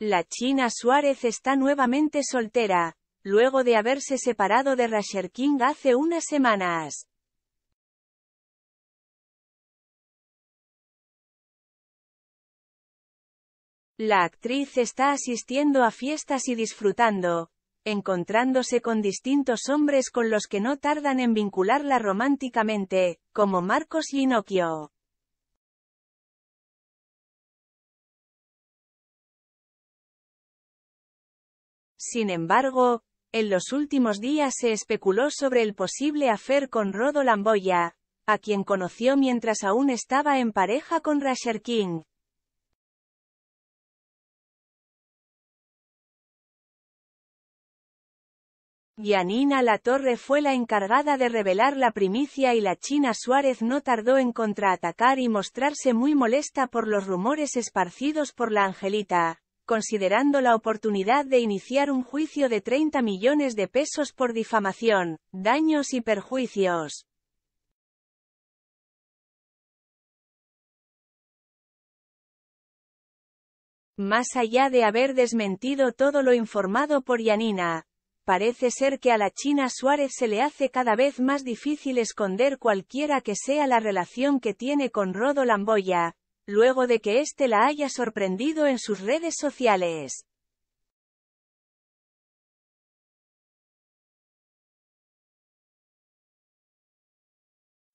La China Suárez está nuevamente soltera, luego de haberse separado de Rasher King hace unas semanas. La actriz está asistiendo a fiestas y disfrutando, encontrándose con distintos hombres con los que no tardan en vincularla románticamente, como Marcos Ginocchio. Sin embargo, en los últimos días se especuló sobre el posible afer con Rodo Lamboya, a quien conoció mientras aún estaba en pareja con Rasher King. Yanina Latorre fue la encargada de revelar la primicia y la China Suárez no tardó en contraatacar y mostrarse muy molesta por los rumores esparcidos por la Angelita considerando la oportunidad de iniciar un juicio de 30 millones de pesos por difamación, daños y perjuicios. Más allá de haber desmentido todo lo informado por Yanina, parece ser que a la China Suárez se le hace cada vez más difícil esconder cualquiera que sea la relación que tiene con Rodo Lamboya, luego de que éste la haya sorprendido en sus redes sociales.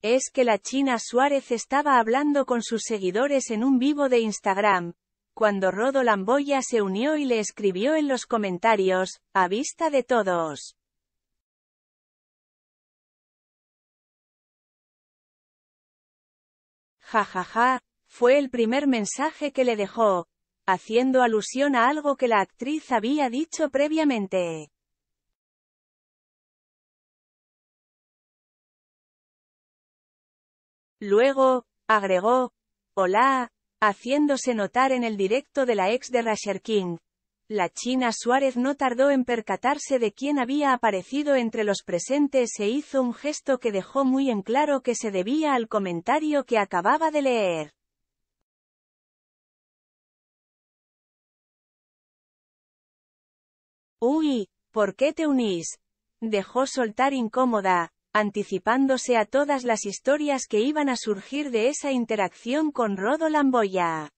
Es que la China Suárez estaba hablando con sus seguidores en un vivo de Instagram, cuando Rodo Lamboya se unió y le escribió en los comentarios, a vista de todos. Ja fue el primer mensaje que le dejó, haciendo alusión a algo que la actriz había dicho previamente. Luego, agregó, hola, haciéndose notar en el directo de la ex de Rasher King. La china Suárez no tardó en percatarse de quién había aparecido entre los presentes e hizo un gesto que dejó muy en claro que se debía al comentario que acababa de leer. Uy, ¿por qué te unís? Dejó soltar incómoda, anticipándose a todas las historias que iban a surgir de esa interacción con Rodo Lamboya.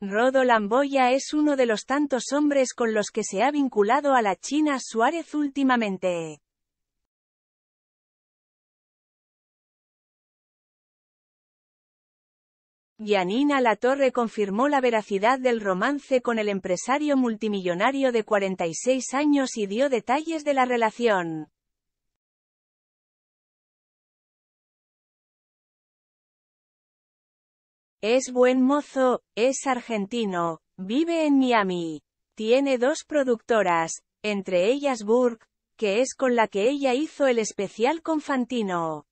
Rodo Lamboya es uno de los tantos hombres con los que se ha vinculado a la China Suárez últimamente. Yanina Latorre confirmó la veracidad del romance con el empresario multimillonario de 46 años y dio detalles de la relación. Es buen mozo, es argentino, vive en Miami. Tiene dos productoras, entre ellas Burke, que es con la que ella hizo el especial con Fantino.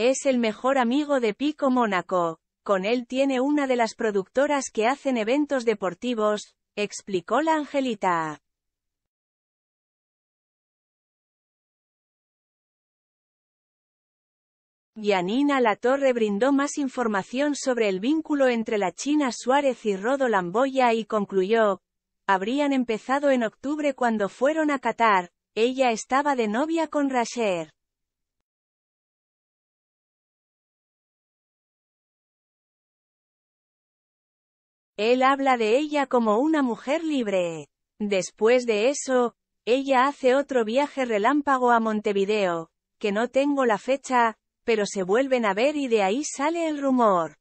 Es el mejor amigo de Pico Mónaco. Con él tiene una de las productoras que hacen eventos deportivos, explicó la angelita. Yanina Latorre brindó más información sobre el vínculo entre la China Suárez y Rodo Lamboya y concluyó, habrían empezado en octubre cuando fueron a Qatar, ella estaba de novia con Rasher. Él habla de ella como una mujer libre. Después de eso, ella hace otro viaje relámpago a Montevideo, que no tengo la fecha, pero se vuelven a ver y de ahí sale el rumor.